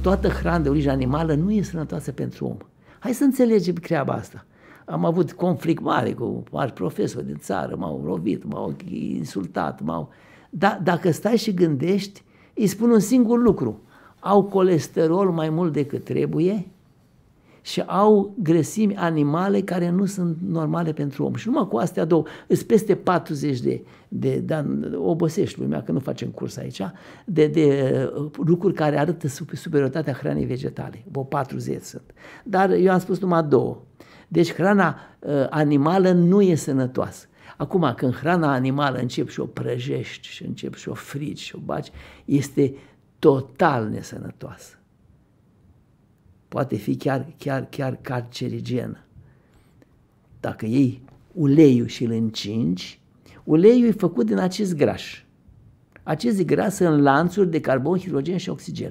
toată hrana de origine animală nu e sănătoasă pentru om. Hai să înțelegem creaba asta. Am avut conflict mare cu mari profesori din țară, m-au lovit, m-au insultat, m-au... Dar dacă stai și gândești, îi spun un singur lucru. Au colesterol mai mult decât trebuie, și au grăsimi animale care nu sunt normale pentru om. Și numai cu astea două, sunt peste 40 de, de de obosești lumea că nu facem curs aici, de, de uh, lucruri care arată superioritatea hranei vegetale. O 40 sunt. Dar eu am spus numai două. Deci hrana uh, animală nu e sănătoasă. Acum, când hrana animală începi și o prăjești și începi și o frici și o baci, este total nesănătoasă poate fi chiar, chiar, chiar carcerigen. Dacă iei uleiul și îl încingi, uleiul e făcut din acest graș. Acest graș sunt lanțuri de carbon, hidrogen și oxigen.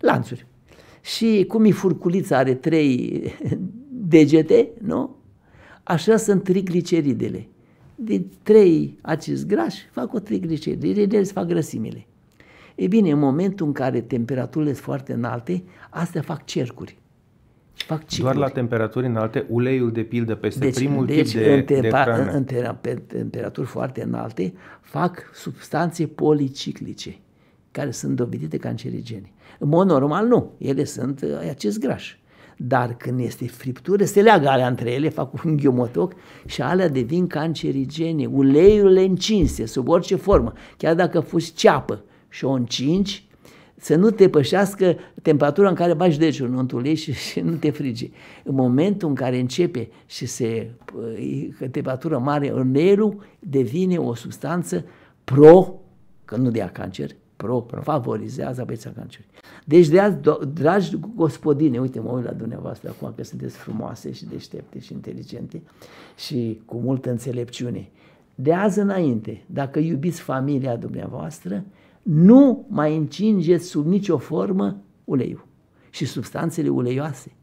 Lanțuri. Și cum e furculița, are trei degete, nu? Așa sunt trigliceridele. Din trei acest graș fac o trigliceridele, ele se fac grăsimile. E bine, în momentul în care temperaturile sunt foarte înalte, astea fac cercuri. Fac cercuri. Doar la temperaturi înalte, uleiul de pildă peste deci, primul deci, tip de, în, tempa, de În, în temperaturi foarte înalte, fac substanțe policiclice, care sunt dovedite cancerigene. În mod normal, nu. Ele sunt uh, acest graș dar când este friptură, se leagă alea între ele, fac un ghiomotoc și alea devin cancerigene, uleiurile încinse, sub orice formă, chiar dacă fost ceapă și o încingi, să nu te pășească temperatura în care bagi degetul, nu întulești și, nu te frige. În momentul în care începe și se temperatură mare, uleiul devine o substanță pro, că nu de a cancer, pro, pro. favorizează apariția cancerului. Deci, de azi, dragi gospodine, uite, mă uit la dumneavoastră acum că sunteți frumoase și deștepte și inteligente și cu multă înțelepciune. De azi înainte, dacă iubiți familia dumneavoastră, nu mai încingeți sub nicio formă uleiul și substanțele uleioase.